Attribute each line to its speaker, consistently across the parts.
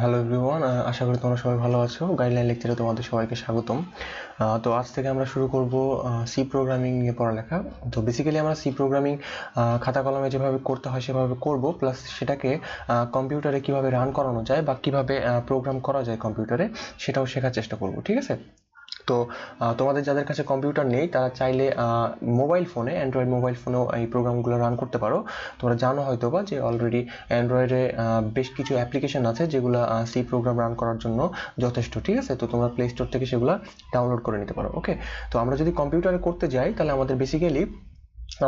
Speaker 1: hello everyone আশা করি তোমরা সবাই ভালো আছো গাইডলাইন লেকচারে তোমাদের সবাইকে স্বাগতম তো আজ থেকে আমরা শুরু করব সি প্রোগ্রামিং নিয়ে পড়ালেখা তো বেসিক্যালি আমরা সি প্রোগ্রামিং খাতা কলমে যেভাবে করতে হয় সেভাবে করব প্লাস সেটাকে কম্পিউটারে কিভাবে রান করানো যায় বা কিভাবে প্রোগ্রাম করা যায় কম্পিউটারে সেটাও শেখার চেষ্টা করব ঠিক আছে তো তোমাদের যাদের কাছে কম্পিউটার নেই তারা চাইলে মোবাইল ফোনে অ্যান্ড্রয়েড মোবাইল ফোনেও এই প্রোগ্রামগুলো রান করতে পারো তোমরা জানো হয়তো বা যে অলরেডি অ্যান্ড্রয়েডে বেশ কিছু অ্যাপ্লিকেশন আছে যেগুলো সি প্রোগ্রাম রান করার জন্য যথেষ্ট ঠিক আছে তো তোমরা প্লে স্টোর থেকে সেগুলো ডাউনলোড করে নিতে পারো ওকে তো আমরা যদি কম্পিউটারে করতে যাই তাহলে আমাদের বেসিক্যালি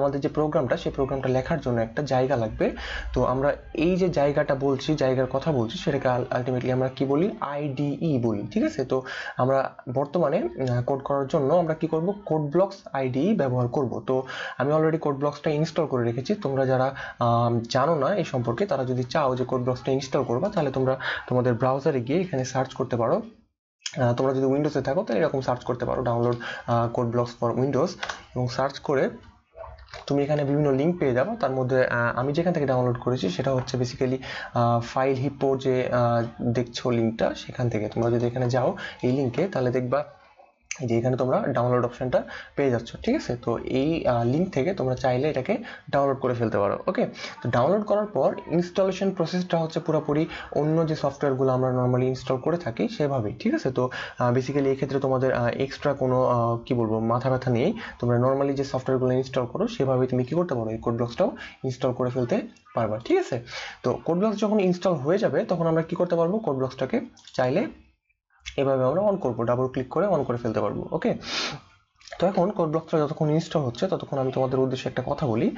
Speaker 1: আমাদের যে প্রোগ্রামটা সেই প্রোগ্রামটা লেখার জন্য একটা জায়গা লাগবে তো আমরা এই যে জায়গাটা বলছি জায়গার কথা বলছি সেটাকে আলটিমেটলি আমরা কি বলি আইডিই e বলি ঠিক আছে তো আমরা বর্তমানে কোড করার জন্য আমরা কি করব কোড ব্লকস আইডিই ব্যবহার করব তো আমি অলরেডি কোড ব্লকসটা ইনস্টল করে রেখেছি তোমরা যারা জানো না এই সম্পর্কে তারা যদি চাও যে কোড ব্লকসটা ইনস্টল করবা তাহলে তোমরা তোমাদের ব্রাউজারে গিয়ে এখানে সার্চ করতে পারো তোমরা যদি উইন্ডোজে থাকো তাহলে এরকম সার্চ করতে পারো download Code Blocks for Windows এবং সার্চ করে তুমি এখানে বিভিন্ন লিঙ্ক পেয়ে যাবো তার মধ্যে আমি যেখান থেকে ডাউনলোড করেছি সেটা হচ্ছে বেসিক্যালি ফাইল হিপোর যে দেখছো লিঙ্কটা সেখান থেকে তোমরা যদি এখানে যাও এই লিঙ্কে তাহলে দেখবা যে এখানে তোমরা ডাউনলোড অপশনটা পেয়ে যাচ্ছ ঠিক আছে তো এই লিঙ্ক থেকে তোমরা চাইলে এটাকে ডাউনলোড করে ফেলতে পারো ওকে তো ডাউনলোড করার পর ইনস্টলেশন প্রসেসটা হচ্ছে পুরোপুরি অন্য যে সফটওয়্যারগুলো আমরা নর্মালি ইনস্টল করে থাকি সেভাবেই ঠিক আছে তো বেসিক্যালি এক্ষেত্রে তোমাদের এক্সট্রা কোনো কি বলবো মাথা ব্যথা নেই তোমরা নর্মালি যে সফটওয়্যারগুলো ইনস্টল করো সেভাবেই তুমি কি করতে পারো এই কোড ব্লক্সটাও ইনস্টল করে ফেলতে পারবা ঠিক আছে তো কোড ব্লক্স যখন ইনস্টল হয়ে যাবে তখন আমরা কি করতে পারবো কোড ব্লক্সটাকে চাইলে এভাবে আমরা অন করবো ডাবল ক্লিক করে অন করে ফেলতে পারবো ওকে তো এখন কোড ব্লকটা যতক্ষণ ইনস্টল হচ্ছে ততক্ষণ আমি তোমাদের উদ্দেশ্যে একটা কথা বলি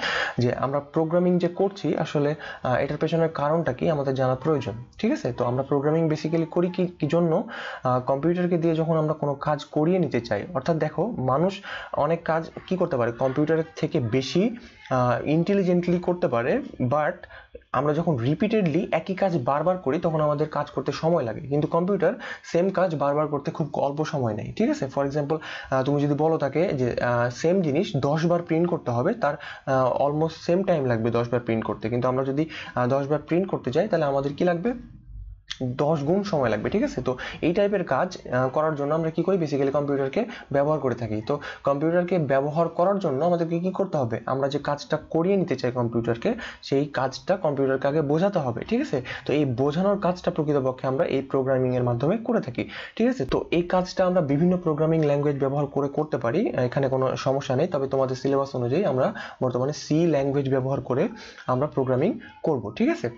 Speaker 1: যে আমরা প্রোগ্রামিং যে করছি আসলে এটার পেছনের কারণটা কি আমাদের জানা প্রয়োজন ঠিক আছে তো আমরা প্রোগ্রামিং বেসিক্যালি করি কি কি জন্য কম্পিউটারকে দিয়ে যখন আমরা কোনো কাজ করিয়ে নিতে চাই অর্থাৎ দেখো মানুষ অনেক কাজ কি করতে পারে কম্পিউটারের থেকে বেশি ইন্টেলিজেন্টলি করতে পারে বাট আমরা যখন রিপিটেডলি একই কাজ বারবার করি তখন আমাদের কাজ করতে সময় লাগে কিন্তু কম্পিউটার সেম কাজ বারবার করতে খুব অল্প সময় নেয় ঠিক আছে ফর এক্সাম্পল তুমি যদি বলো তাকে যে সেম জিনিস দশবার প্রিন্ট করতে হবে তার অলমোস্ট সেম টাইম লাগবে দশবার প্রিন্ট করতে কিন্তু আমরা যদি দশবার প্রিন্ট করতে যাই তাহলে আমাদের কি লাগবে দশ গুণ সময় লাগবে ঠিক আছে তো এই টাইপের কাজ করার জন্য আমরা কি করি বেসিক্যালি কম্পিউটারকে ব্যবহার করে থাকি তো কম্পিউটারকে ব্যবহার করার জন্য আমাদেরকে কি করতে হবে আমরা যে কাজটা করিয়ে নিতে চাই কম্পিউটারকে সেই কাজটা কম্পিউটারকে আগে বোঝাতে হবে ঠিক আছে তো এই বোঝানোর কাজটা প্রকৃতপক্ষে আমরা এই প্রোগ্রামিংয়ের মাধ্যমে করে থাকি ঠিক আছে তো এই কাজটা আমরা বিভিন্ন প্রোগ্রামিং ল্যাঙ্গুয়েজ ব্যবহার করে করতে পারি এখানে কোনো সমস্যা নেই তবে তোমাদের সিলেবাস অনুযায়ী আমরা বর্তমানে সি ল্যাঙ্গুয়েজ ব্যবহার করে আমরা প্রোগ্রামিং করব ঠিক আছে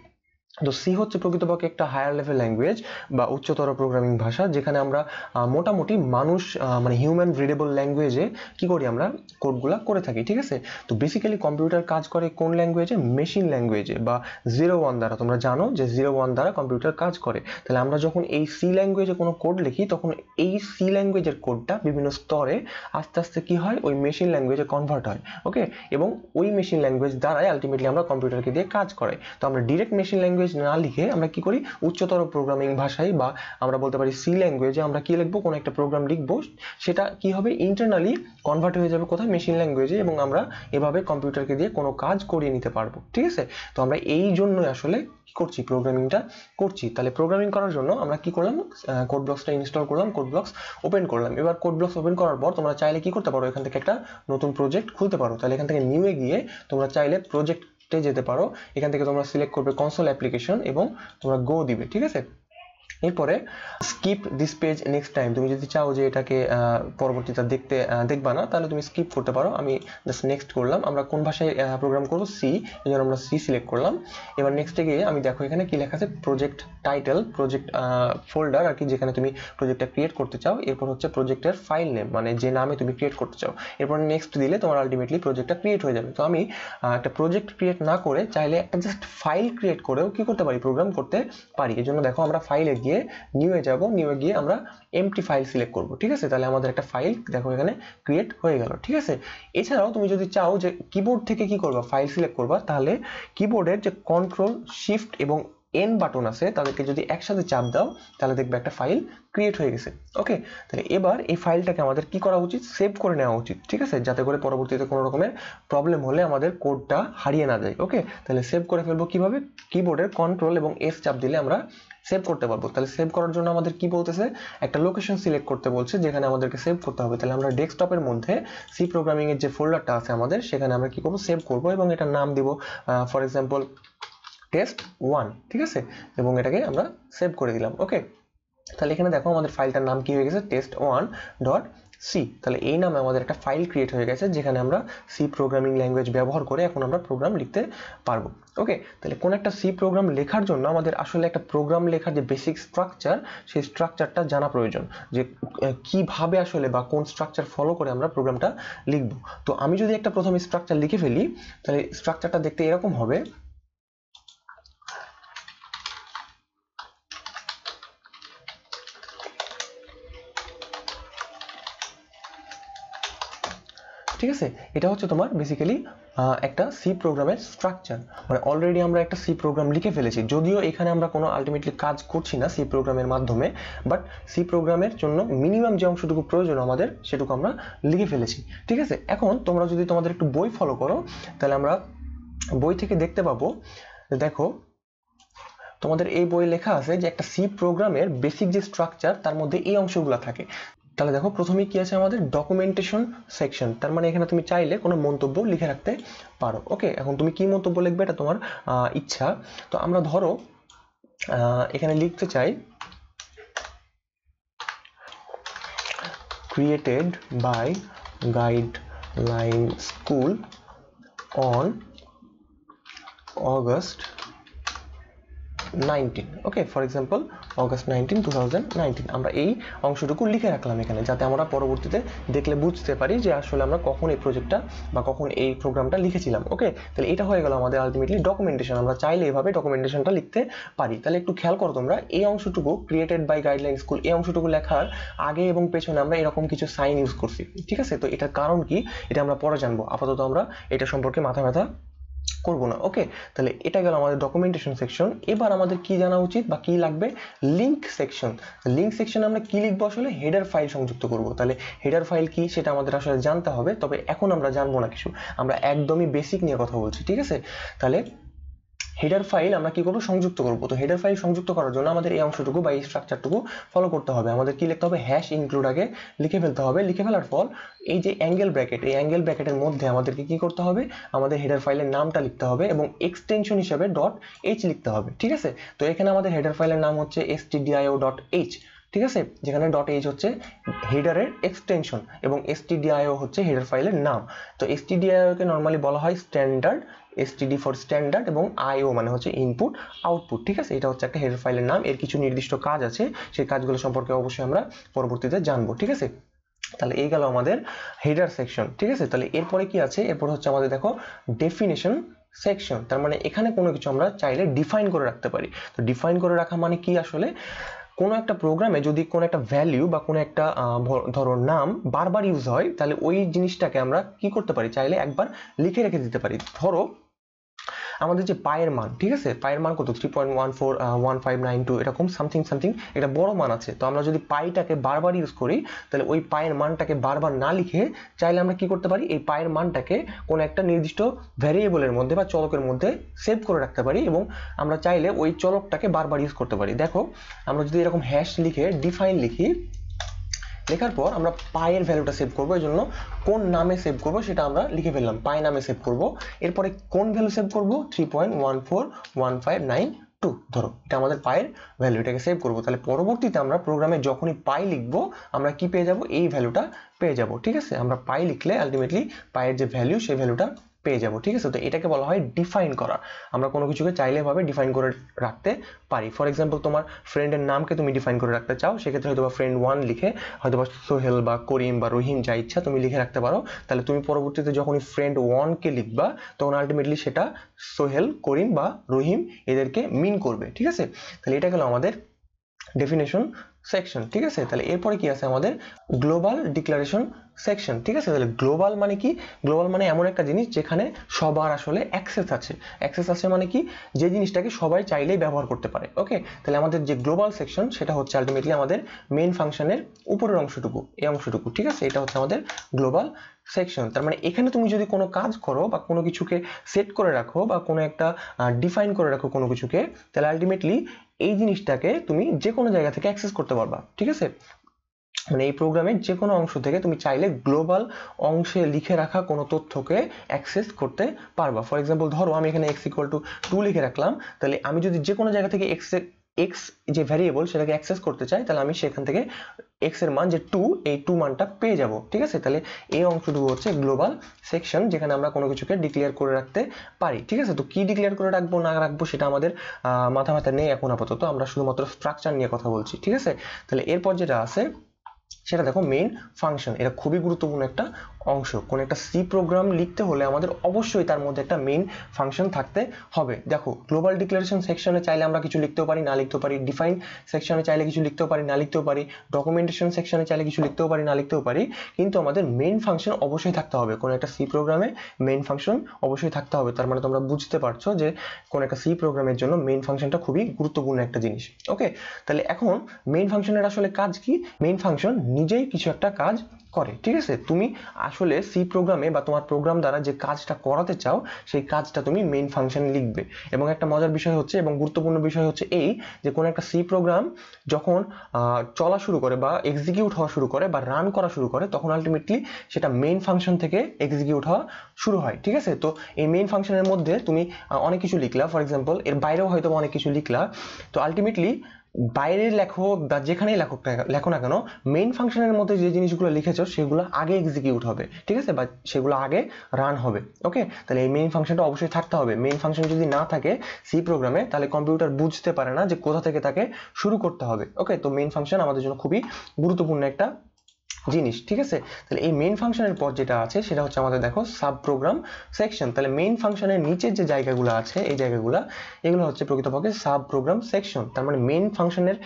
Speaker 1: তো সি হচ্ছে প্রকৃতপক্ষে একটা হায়ার লেভেল ল্যাঙ্গুয়েজ বা উচ্চতর প্রোগ্রামিং ভাষা যেখানে আমরা মোটামুটি মানুষ মানে হিউম্যান রিডেবল ল্যাঙ্গুয়েজে কি করি আমরা কোডগুলা করে থাকি ঠিক আছে তো বেসিক্যালি কম্পিউটার কাজ করে কোন ল্যাঙ্গুয়েজে মেশিন ল্যাঙ্গুয়েজে বা জিরো ওয়ান দ্বারা তোমরা জানো যে জিরো ওয়ান দ্বারা কম্পিউটার কাজ করে তাহলে আমরা যখন এই সি ল্যাঙ্গুয়েজে কোনো কোড লিখি তখন এই সি ল্যাঙ্গুয়েজের কোডটা বিভিন্ন স্তরে আস্তে আস্তে কি হয় ওই মেশিন ল্যাঙ্গুয়েজে কনভার্ট হয় ওকে এবং ওই মেশিন ল্যাঙ্গুয়েজ দ্বারাই আলটিমেটলি আমরা কম্পিউটারকে দিয়ে কাজ করে তো আমরা ডিরেক্ট মেশিন ল্যাঙ্গুয়েজ ল্যাঙ্গুয়েজ না লিখে আমরা কি করি উচ্চতর প্রোগ্রামিং ভাষায় বা আমরা বলতে পারি সি ল্যাঙ্গুয়েজে আমরা কি লিখবো কোনো একটা প্রোগ্রাম লিখবো সেটা কি হবে ইন্টারনালি কনভার্ট হয়ে যাবে কোথায় মেশিন ল্যাঙ্গুয়েজে এবং আমরা এভাবে কম্পিউটারকে দিয়ে কোনো কাজ করিয়ে নিতে পারবো ঠিক আছে তো আমরা এই জন্যই আসলে করছি প্রোগ্রামিংটা করছি তাহলে প্রোগ্রামিং করার জন্য আমরা কি করলাম কোড ব্লকসটা ইনস্টল করলাম কোড ব্লকস ওপেন করলাম এবার কোড ব্লকস ওপেন করার পর তোমরা চাইলে কি করতে পারো এখান থেকে একটা নতুন প্রজেক্ট খুলতে পারো তাহলে এখান থেকে নিউয়ে গিয়ে তোমরা চাইলে প্রজেক্ট যেতে পারো এখান থেকে তোমরা সিলেক্ট করবে কনসোল অ্যাপ্লিকেশন এবং তোমরা গো দিবে ঠিক আছে এরপরে skip this page next time তুমি যদি চাও যে এটাকে পরবর্তীতে দেখতে দেখবা না তাহলে তুমি স্কিপ করতে পারো আমি জাস্ট নেক্সট করলাম আমরা কোন ভাষায় প্রোগ্রাম করব সি এই জন্য আমরা সি সিলেক্ট করলাম এবার নেক্সটে গিয়ে আমি দেখো এখানে কি লেখা আছে প্রজেক্ট টাইটেল প্রজেক্ট ফোল্ডার আর কি যেখানে তুমি প্রজেক্টটা ক্রিয়েট করতে চাও এরপর হচ্ছে প্রজেক্টের ফাইল নেম মানে যে নামে তুমি ক্রিয়েট করতে চাও এরপর নেক্সট দিলে তোমার আলটিমেটলি প্রজেক্টটা ক্রিয়েট হয়ে যাবে তো আমি একটা প্রজেক্ট ক্রিয়েট না করে চাইলে একটা জাস্ট ফাইল ক্রিয়েট করেও কি করতে পারি প্রোগ্রাম করতে পারি এই জন্য দেখো আমরা ফাইলে গিয়ে নিউয়ে যাব নিউয়ে গিয়ে আমরা এমটি ফাইল সিলেক্ট করব ঠিক আছে তাহলে আমাদের একটা ফাইল দেখো এখানে ক্রিয়েট হয়ে গেল ঠিক আছে এছাড়াও তুমি যদি চাও যে কিবোর্ড থেকে কি করবা ফাইল সিলেক্ট করবা তাহলে কিবোর্ডের যে কন্ট্রোল শিফট এবং এন বাটন আছে তাদেরকে যদি একসাথে চাপ দাও তাহলে দেখবে একটা ফাইল ক্রিয়েট হয়ে গেছে ওকে তাহলে এবার এই ফাইলটাকে আমাদের কি করা উচিত সেভ করে নেওয়া উচিত ঠিক আছে যাতে করে পরবর্তীতে কোনো রকমের প্রবলেম হলে আমাদের কোডটা হারিয়ে না যায় ওকে তাহলে সেভ করে ফেলবো কিভাবে কিবোর্ডের কন্ট্রোল এবং এস চাপ দিলে আমরা সেভ করতে পারবো তাহলে সেভ করার জন্য আমাদের কি বলতেছে একটা লোকেশন সিলেক্ট করতে বলছে যেখানে আমাদেরকে সেভ করতে হবে তাহলে আমরা ডেস্কটপের মধ্যে সি প্রোগ্রামিংয়ের যে ফোল্ডারটা আছে আমাদের সেখানে আমরা কি করবো সেভ করবো এবং এটার নাম দিব ফর এক্সাম্পল টেস্ট ওয়ান ঠিক আছে এবং এটাকে আমরা সেভ করে দিলাম ওকে তাহলে এখানে দেখো আমাদের ফাইলটার নাম কি হয়ে গেছে টেস্ট ওয়ান ডট সি তাহলে এই নামে আমাদের একটা ফাইল ক্রিয়েট হয়ে গেছে যেখানে আমরা সি প্রোগ্রামিং ল্যাঙ্গুয়েজ ব্যবহার করে এখন আমরা প্রোগ্রাম লিখতে পারবো ওকে তাহলে কোন একটা সি প্রোগ্রাম লেখার জন্য আমাদের আসলে একটা প্রোগ্রাম লেখার যে বেসিক স্ট্রাকচার সেই স্ট্রাকচারটা জানা প্রয়োজন যে কিভাবে আসলে বা কোন স্ট্রাকচার ফলো করে আমরা প্রোগ্রামটা লিখব তো আমি যদি একটা প্রথমে স্ট্রাকচার লিখে ফেলি তাহলে স্ট্রাকচারটা দেখতে এরকম হবে ঠিক আছে এটা হচ্ছে তোমার বেসিক্যালি একটা সি প্রোগ্রামের স্ট্রাকচার মানে অলরেডি আমরা একটা সি প্রোগ্রাম লিখে ফেলেছি যদিও এখানে আমরা কোনো আলটিমেটলি কাজ করছি না সি প্রোগ্রামের মাধ্যমে বাট সি প্রোগ্রামের জন্য মিনিমাম যে অংশটুকু প্রয়োজন আমাদের সেটুকু আমরা লিখে ফেলেছি ঠিক আছে এখন তোমরা যদি তোমাদের একটু বই ফলো করো তাহলে আমরা বই থেকে দেখতে পাবো দেখো তোমাদের এই বই লেখা আছে যে একটা সি প্রোগ্রামের বেসিক যে স্ট্রাকচার তার মধ্যে এই অংশগুলো থাকে তাহলে দেখো প্রথমে কি আছে আমাদের ডকুমেন্টেশন সেকশন তার মানে এখানে তুমি চাইলে কোনো মন্তব্য লিখে রাখতে পারো ওকে এখন তুমি কি মন্তব্য লিখবে এটা তোমার ইচ্ছা তো আমরা ধরো এখানে লিখতে চাই created by Guideline School on August nineteen okay for example August nineteen two nineteen আমরা এই অংশটুকু লিখে রাখলাম এখানে যাতে আমরা পরবর্তীতে দেখলে বুঝতে পারি যে আসলে আমরা কখন এই প্রজেক্টটা বা কখন এই প্রোগ্রামটা লিখেছিলাম ওকে তাহলে এটা হয়ে গেল আমাদের আলটিমেটলি ডকুমেন্টেশন আমরা চাইলে এভাবে ডকুমেন্টেশনটা লিখতে পারি তাহলে একটু খেয়াল করো তোমরা এই অংশটুকু ক্রিয়েটেড বাই গাইডলাইন স্কুল এই অংশটুকু লেখার আগে এবং পেছনে আমরা এরকম কিছু সাইন ইউজ করছি ঠিক আছে তো এটার কারণ কি এটা আমরা পরে জানবো আপাতত আমরা এটা সম্পর্কে মাথা ব্যথা করব না ওকে তাহলে এটা গেল আমাদের ডকুমেন্টেশন সেকশন এবার আমাদের কি জানা উচিত বা কি লাগবে লিঙ্ক সেকশন লিঙ্ক সেকশনে আমরা কি লিখবো আসলে হেডার ফাইল সংযুক্ত করব তাহলে হেডার ফাইল কি সেটা আমাদের আসলে জানতে হবে তবে এখন আমরা জানবো না কিছু আমরা একদমই বেসিক নিয়ে কথা বলছি ঠিক আছে তাহলে হেডার ফাইল আমরা কি করব সংযুক্ত করব তো হেডার ফাইল সংযুক্ত করার জন্য আমাদের এই অংশটুকু বা এই স্ট্রাকচারটুকু ফলো করতে হবে আমাদের কি লিখতে হবে হ্যাশ ইনক্লুড আগে লিখে ফেলতে হবে লিখে ফেলার পর এই যে অ্যাঙ্গেল ব্র্যাকেট এই অ্যাঙ্গেল ব্র্যাকেটের মধ্যে আমাদেরকে কি করতে হবে আমাদের হেডার ফাইলের নামটা লিখতে হবে এবং এক্সটেনশন হিসেবে ডট এইচ লিখতে হবে ঠিক আছে তো এখানে আমাদের হেডার ফাইলের নাম হচ্ছে এস ডট এইচ ঠিক আছে যেখানে ডট এইচ হচ্ছে হেডারের এক্সটেনশন এবং এসটিডিআইও হচ্ছে হেডার ফাইলের নাম তো এসটিডিআইওকে নর্মালি বলা হয় স্ট্যান্ডার্ড এসটিডি ফর স্ট্যান্ডার্ড এবং আইও মানে হচ্ছে ইনপুট আউটপুট ঠিক আছে এটা হচ্ছে একটা হেডার ফাইলের নাম এর কিছু নির্দিষ্ট কাজ আছে সেই কাজগুলো সম্পর্কে অবশ্যই আমরা পরবর্তীতে জানবো ঠিক আছে তাহলে এই গেল আমাদের হেডার সেকশন ঠিক আছে তাহলে এরপরে কি আছে এরপর হচ্ছে আমাদের দেখো ডেফিনেশন সেকশন তার মানে এখানে কোনো কিছু আমরা চাইলে ডিফাইন করে রাখতে পারি তো ডিফাইন করে রাখা মানে কি আসলে কোনো একটা প্রোগ্রামে যদি কোনো একটা ভ্যালিউ বা কোনো একটা ধরো নাম বারবার ইউজ হয় তাহলে ওই জিনিসটাকে আমরা কি করতে পারি চাইলে একবার লিখে রেখে দিতে পারি ধরো আমাদের যে পায়ের মান ঠিক আছে পায়ের মান কত three point one four one five nine two এরকম সামথিং সামথিং এটা বড় মান আছে তো আমরা যদি পাইটাকে বারবার ইউজ করি তাহলে ওই পায়ের মানটাকে বারবার না লিখে চাইলে আমরা কি করতে পারি এই পায়ের মানটাকে কোনো একটা নির্দিষ্ট ভ্যারিয়েবলের মধ্যে বা চলকের মধ্যে সেভ করে রাখতে পারি এবং আমরা চাইলে ওই চলকটাকে বারবার ইউজ করতে পারি দেখো আমরা যদি এরকম হ্যাশ লিখে ডিফাইন লিখি লেখার পর আমরা পায়ের ভ্যালুটা সেভ করবো এই জন্য কোন নামে সেভ করব সেটা আমরা লিখে ফেললাম পাই নামে সেভ করব এরপরে কোন ভ্যালু সেভ করব three point one four one five nine two ধরো এটা আমাদের পায়ের ভ্যালু এটাকে সেভ করবো তাহলে পরবর্তীতে আমরা প্রোগ্রামে যখনই পাই লিখবো আমরা কি পেয়ে যাব এই ভ্যালুটা পেয়ে যাব ঠিক আছে আমরা পাই লিখলে আলটিমেটলি পায়ের যে ভ্যালু সেই ভ্যালুটা পেয়ে যাব ঠিক আছে তো এটাকে বলা হয় ডিফাইন করা আমরা কোনো কিছুকে চাইলে ভাবে ডিফাইন করে রাখতে পারি ফর এক্সাম্পল তোমার ফ্রেন্ডের নামকে তুমি ডিফাইন করে রাখতে চাও সেক্ষেত্রে হয়তো বা ফ্রেন্ড ওয়ান লিখে হয়তো বা সোহেল বা করিম বা রহিম যা ইচ্ছা তুমি লিখে রাখতে পারো তাহলে তুমি পরবর্তীতে যখনই ফ্রেন্ড ওয়ানকে লিখবা তখন আলটিমেটলি সেটা সোহেল করিম বা রহিম এদেরকে মিন করবে ঠিক আছে তাহলে এটা গেল আমাদের ডেফিনেশন সেকশন ঠিক আছে তাহলে এরপরে কি আছে আমাদের গ্লোবাল ডিক্লারেশন সেকশন ঠিক আছে তাহলে গ্লোবাল মানে কি গ্লোবাল মানে এমন একটা জিনিস যেখানে সবার আসলে অ্যাক্সেস আছে অ্যাক্সেস আছে মানে কি যে জিনিসটাকে সবাই চাইলেই ব্যবহার করতে পারে ওকে তাহলে আমাদের যে গ্লোবাল সেকশন সেটা হচ্ছে আলটিমেটলি আমাদের মেন ফাংশনের উপরের অংশটুকু এই অংশটুকু ঠিক আছে এটা হচ্ছে আমাদের গ্লোবাল সেকশন তার মানে এখানে তুমি যদি কোনো কাজ করো বা কোনো কিছুকে সেট করে রাখো বা কোনো একটা ডিফাইন করে রাখো কোনো কিছুকে তাহলে আলটিমেটলি এই জিনিসটাকে তুমি যে কোনো জায়গা থেকে অ্যাক্সেস করতে পারবা ঠিক আছে মানে এই প্রোগ্রামের যে কোনো অংশ থেকে তুমি চাইলে গ্লোবাল অংশে লিখে রাখা কোনো তথ্যকে অ্যাক্সেস করতে পারবা ফর এক্সাম্পল ধরো আমি এখানে এক্স ইকুয়াল টু টু লিখে রাখলাম তাহলে আমি যদি যে কোনো জায়গা থেকে এক্স এক্স যে ভ্যারিয়েবল সেটাকে অ্যাক্সেস করতে চাই তাহলে আমি সেখান থেকে এক্স এর মান যে টু এই টু মানটা পেয়ে যাব ঠিক আছে তাহলে এই অংশটুকু হচ্ছে গ্লোবাল সেকশন যেখানে আমরা কোনো কিছুকে ডিক্লেয়ার করে রাখতে পারি ঠিক আছে তো কি ডিক্লেয়ার করে রাখবো না রাখবো সেটা আমাদের মাথা মাথা নেই এখন আপাতত আমরা শুধুমাত্র স্ট্রাকচার নিয়ে কথা বলছি ঠিক আছে তাহলে এরপর যেটা আছে সেটা দেখো মেইন ফাংশন এটা খুবই গুরুত্বপূর্ণ একটা অংশ কোনো একটা সি প্রোগ্রাম লিখতে হলে আমাদের অবশ্যই তার মধ্যে একটা মেইন ফাংশন থাকতে হবে দেখো গ্লোবাল ডিক্লারেশন সেকশনে চাইলে আমরা কিছু লিখতেও পারি না লিখতেও পারি ডিফাইন সেকশনে চাইলে কিছু লিখতেও পারি না লিখতেও পারি ডকুমেন্টেশন সেকশনে চাইলে কিছু লিখতেও পারি না লিখতেও পারি কিন্তু আমাদের মেইন ফাংশন অবশ্যই থাকতে হবে কোনো একটা সি প্রোগ্রামে মেইন ফাংশন অবশ্যই থাকতে হবে তার মানে তোমরা বুঝতে পারছো যে কোনো একটা সি প্রোগ্রামের জন্য মেইন ফাংশনটা খুবই গুরুত্বপূর্ণ একটা জিনিস ওকে তাহলে এখন মেইন ফাংশনের আসলে কাজ কি মেইন ফাংশন নিজেই কিছু একটা কাজ করে ঠিক আছে তুমি আসলে সি প্রোগ্রামে বা তোমার প্রোগ্রাম দ্বারা যে কাজটা করাতে চাও সেই কাজটা তুমি মেইন ফাংশনে লিখবে এবং একটা মজার বিষয় হচ্ছে এবং গুরুত্বপূর্ণ বিষয় হচ্ছে এই যে কোনো একটা সি প্রোগ্রাম যখন চলা শুরু করে বা এক্সিকিউট হওয়া শুরু করে বা রান করা শুরু করে তখন আলটিমেটলি সেটা মেইন ফাংশন থেকে এক্সিকিউট হওয়া শুরু হয় ঠিক আছে তো এই মেইন ফাংশনের মধ্যে তুমি অনেক কিছু লিখলা ফর এক্সাম্পল এর বাইরেও হয়তো অনেক কিছু লিখলা তো আলটিমেটলি বাইরের লেখক বা যেখানেই লেখক লেখো না কেন মেইন ফাংশনের মধ্যে যে জিনিসগুলো লিখেছ সেগুলো আগে এক্সিকিউট হবে ঠিক আছে বা সেগুলো আগে রান হবে ওকে তাহলে এই মেইন ফাংশনটা অবশ্যই থাকতে হবে মেইন ফাংশন যদি না থাকে সি প্রোগ্রামে তাহলে কম্পিউটার বুঝতে পারে না যে কোথা থেকে তাকে শুরু করতে হবে ওকে তো মেইন ফাংশন আমাদের জন্য খুবই গুরুত্বপূর্ণ একটা জিনিস ঠিক আছে তাহলে এই মেন ফাংশনের পর যেটা আছে সেটা হচ্ছে আমাদের দেখো সাব প্রোগ্রাম সেকশন তাহলে মেইন ফাংশনের নিচের যে জায়গাগুলো আছে এই জায়গাগুলো এগুলো হচ্ছে প্রকৃতপক্ষে সাব প্রোগ্রাম সেকশন তার মানে মেইন ফাংশনের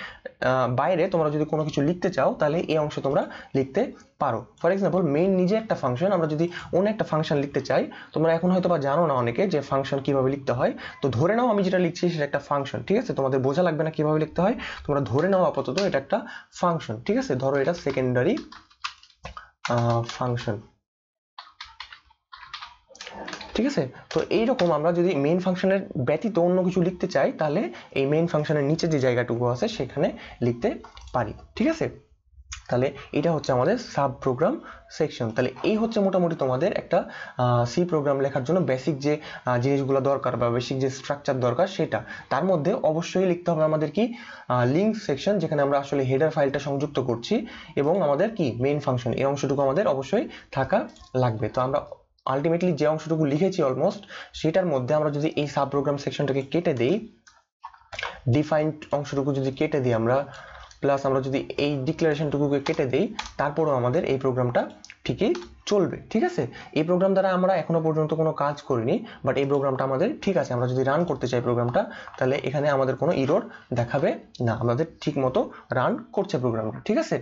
Speaker 1: বাইরে তোমরা যদি কোনো কিছু লিখতে চাও তাহলে এই অংশ তোমরা লিখতে পারো ফর এক্সাম্পল মেইন নিজে একটা ফাংশন আমরা যদি অন্য একটা ফাংশন লিখতে চাই তোমরা এখন হয়তো বা জানো না অনেকে যে ফাংশন কিভাবে লিখতে হয় তো ধরে নাও আমি যেটা লিখছি সেটা একটা ফাংশন ঠিক আছে তোমাদের বোঝা লাগবে না কিভাবে লিখতে হয় তোমরা ধরে নাও আপাতত এটা একটা ফাংশন ঠিক আছে ধরো এটা সেকেন্ডারি ফাংশন ঠিক আছে তো এইরকম আমরা যদি মেন ফাংশনের ব্যতীত অন্য কিছু লিখতে চাই তাহলে এই মেন ফাংশনের নিচে যে জায়গাটুকু আছে সেখানে লিখতে পারি ঠিক আছে তাহলে এটা হচ্ছে আমাদের সাব প্রোগ্রাম সেকশন তাহলে এই হচ্ছে মোটামুটি তোমাদের একটা সি প্রোগ্রাম লেখার জন্য বেসিক যে জিনিসগুলো দরকার বা বেসিক যে স্ট্রাকচার দরকার সেটা তার মধ্যে অবশ্যই লিখতে হবে আমাদের কি লিঙ্ক সেকশন যেখানে আমরা আসলে হেডার ফাইলটা সংযুক্ত করছি এবং আমাদের কি মেইন ফাংশন এই অংশটুকু আমাদের অবশ্যই থাকা লাগবে তো আমরা আলটিমেটলি যে অংশটুকু লিখেছি অলমোস্ট সেটার মধ্যে আমরা যদি এই সাব প্রোগ্রাম সেকশনটাকে কেটে দিই ডিফাইন্ড অংশটুকু যদি কেটে দিই আমরা প্লাস আমরা যদি এই ডিক্লারেশনটুকুকে কেটে দেই তারপরও আমাদের এই প্রোগ্রামটা ঠিকই চলবে ঠিক আছে এই প্রোগ্রাম দ্বারা আমরা এখনো পর্যন্ত কোনো কাজ করিনি বাট এই প্রোগ্রামটা আমাদের ঠিক আছে আমরা যদি রান করতে চাই প্রোগ্রামটা তাহলে এখানে আমাদের কোনো ইরোর দেখাবে না আমাদের ঠিক মতো রান করছে প্রোগ্রামটা ঠিক আছে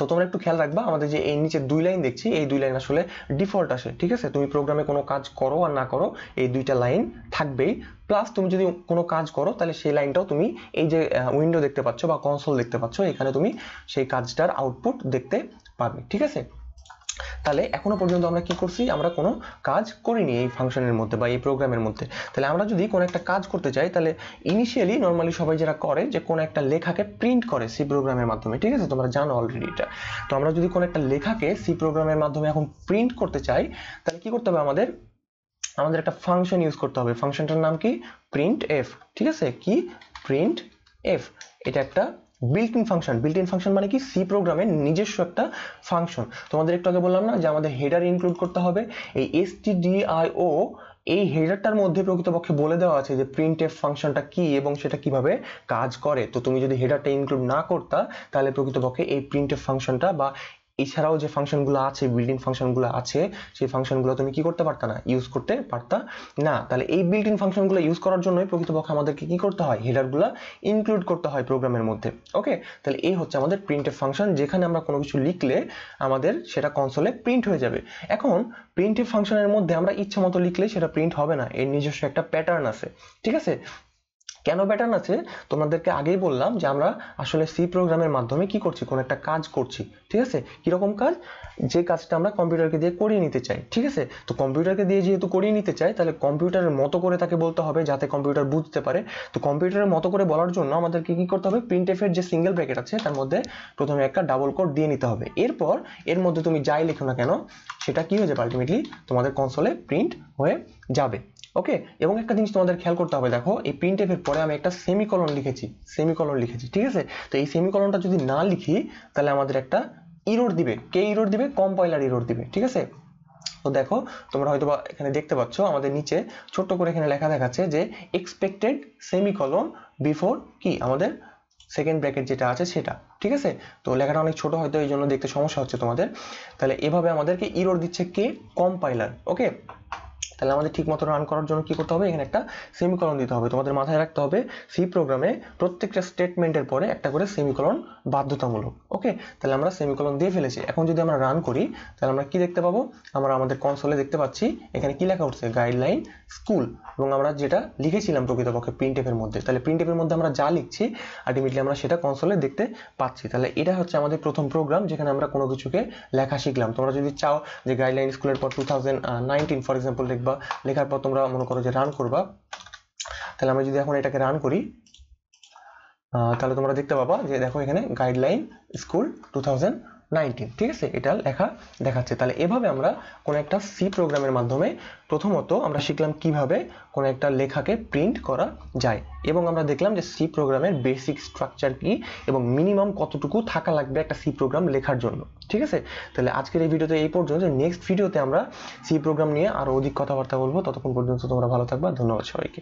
Speaker 1: তো তোমরা একটু খেয়াল রাখবা আমাদের যে এই নিচে দুই লাইন দেখছি এই দুই লাইন আসলে ডিফল্ট আসে ঠিক আছে তুমি প্রোগ্রামে কোনো কাজ করো আর না করো এই দুইটা লাইন থাকবেই প্লাস তুমি যদি কোনো কাজ করো তাহলে সেই লাইনটাও তুমি এই যে উইন্ডো দেখতে পাচ্ছ বা কনসোল দেখতে পাচ্ছ এখানে তুমি সেই কাজটার আউটপুট দেখতে পাবে ঠিক আছে তাহলে এখনো পর্যন্ত আমরা কি করছি আমরা কোনো কাজ করিনি এই ফাংশনের মধ্যে বা এই প্রোগ্রামের মধ্যে তাহলে আমরা যদি কোনো একটা কাজ করতে চাই তাহলে ইনিশিয়ালি নর্মালি সবাই যারা করে যে কোনো একটা লেখাকে প্রিন্ট করে সি প্রোগ্রামের মাধ্যমে ঠিক আছে তোমরা জানো অলরেডি এটা তো আমরা যদি কোনো একটা লেখাকে সি প্রোগ্রামের মাধ্যমে এখন প্রিন্ট করতে চাই তাহলে কি করতে হবে আমাদের আমাদের একটা ফাংশন ইউজ করতে হবে ফাংশনটার নাম কি প্রিন্ট এফ ঠিক আছে কি প্রিন্ট এফ এটা একটা built in function built in function মানে কি সি প্রোগ্রামের নিজস্ব একটা ফাংশন তোমাদের একটু আগে বললাম না যে আমাদের হেডার ইনক্লুড করতে হবে এই এস টি ও এই হেডারটার মধ্যে প্রকৃতপক্ষে বলে দেওয়া আছে যে প্রিন্ট এফ ফাংশনটা কি এবং সেটা কিভাবে কাজ করে তো তুমি যদি হেডারটা ইনক্লুড না করতা তাহলে প্রকৃতপক্ষে এই প্রিন্ট এফ ফাংশনটা বা এছাড়াও যে ফাংশনগুলো আছে বিল্ট ইন ফাংশনগুলো আছে সেই ফাংশনগুলো তুমি কি করতে পারতা না ইউজ করতে পারতা না তাহলে এই বিল্ট ইন ফাংশনগুলো ইউজ করার জন্যই প্রকৃতপক্ষে আমাদেরকে কি করতে হয় হেডারগুলো ইনক্লুড করতে হয় প্রোগ্রামের মধ্যে ওকে তাহলে এই হচ্ছে আমাদের প্রিন্টের ফাংশন যেখানে আমরা কোনো কিছু লিখলে আমাদের সেটা কনসোলে প্রিন্ট হয়ে যাবে এখন প্রিন্টের ফাংশনের মধ্যে আমরা ইচ্ছা মতো লিখলে সেটা প্রিন্ট হবে না এর নিজস্ব একটা প্যাটার্ন আছে ঠিক আছে কেন প্যাটার্ন আছে তোমাদেরকে আগেই বললাম যে আমরা আসলে সি প্রোগ্রামের মাধ্যমে কি করছি কোনো একটা কাজ করছি ঠিক আছে কীরকম কাজ যে কাজটা আমরা কম্পিউটারকে দিয়ে করিয়ে নিতে চাই ঠিক আছে তো কম্পিউটারকে দিয়ে যেহেতু করিয়ে নিতে চাই তাহলে কম্পিউটারের মতো করে তাকে বলতে হবে যাতে কম্পিউটার বুঝতে পারে তো কম্পিউটারের মতো করে বলার জন্য আমাদেরকে কী করতে হবে প্রিন্টেফের যে সিঙ্গেল ব্র্যাকেট আছে তার মধ্যে প্রথমে একটা ডাবল কোড দিয়ে নিতে হবে এরপর এর মধ্যে তুমি যাই লেখো না কেন সেটা কি হয়ে যাবে আলটিমেটলি তোমাদের কনসোলে প্রিন্ট হয়ে যাবে ওকে এবং একটা জিনিস তোমাদের খেয়াল করতে হবে দেখো এই প্রিন্ট প্রিন্টেফের পরে আমি একটা সেমিকলন লিখেছি সেমিকলন লিখেছি ঠিক আছে তো এই সেমিকলনটা যদি না লিখি তাহলে আমাদের একটা ইরোড দিবে কে ইরোড দিবে কম্পাইলার ইরোড দিবে ঠিক আছে তো দেখো তোমরা হয়তো এখানে দেখতে পাচ্ছ আমাদের নিচে ছোট্ট করে এখানে লেখা দেখাচ্ছে যে এক্সপেক্টেড সেমিকলন বিফোর কি আমাদের সেকেন্ড ব্র্যাকেট যেটা আছে সেটা ঠিক আছে তো লেখাটা অনেক ছোট হয়তো এই জন্য দেখতে সমস্যা হচ্ছে তোমাদের তাহলে এভাবে আমাদেরকে ইরোর দিচ্ছে কে কম্পাইলার ওকে তাহলে আমাদের ঠিক মতো রান করার জন্য কি করতে হবে এখানে একটা সেমিকলন দিতে হবে তোমাদের মাথায় রাখতে হবে সি প্রোগ্রামে প্রত্যেকটা স্টেটমেন্টের পরে একটা করে সেমিকলন বাধ্যতামূলক ওকে তাহলে আমরা সেমিকলন দিয়ে ফেলেছি এখন যদি আমরা রান করি তাহলে আমরা কি দেখতে পাবো আমরা আমাদের কনসোলে দেখতে পাচ্ছি এখানে কি লেখা উঠছে গাইডলাইন স্কুল এবং আমরা যেটা লিখেছিলাম প্রকৃতপক্ষে প্রিন্টেপের মধ্যে তাহলে প্রিন্টেপের মধ্যে আমরা যা লিখছি আলটিমেটলি আমরা সেটা কনসোলে দেখতে পাচ্ছি তাহলে এটা হচ্ছে আমাদের প্রথম প্রোগ্রাম যেখানে আমরা কোনো কিছুকে লেখা শিখলাম তোমরা যদি চাও যে গাইডলাইন স্কুলের পর two thousand nineteen for example দেখবা লিখবা লেখার পর তোমরা মনে করো যে রান করবা তাহলে আমরা যদি এখন এটাকে রান করি তাহলে তোমরা দেখতে পাবা যে দেখো এখানে Guideline School two thousand nineteen ঠিক আছে এটা লেখা দেখাচ্ছে তাহলে এভাবে আমরা কোনো একটা সি প্রোগ্রামের মাধ্যমে প্রথমত আমরা শিখলাম কিভাবে কোনো একটা লেখাকে প্রিন্ট করা যায় এবং আমরা দেখলাম যে সি প্রোগ্রামের বেসিক স্ট্রাকচার কি এবং মিনিমাম কতটুকু থাকা লাগবে একটা সি প্রোগ্রাম লেখার জন্য ঠিক আছে তাহলে আজকের এই ভিডিওতে এই পর্যন্ত নেক্সট ভিডিওতে আমরা সি প্রোগ্রাম নিয়ে আরও অধিক কথাবার্তা বলবো ততক্ষণ পর্যন্ত তোমরা ভালো থাকবা ধন্যবাদ সবাইকে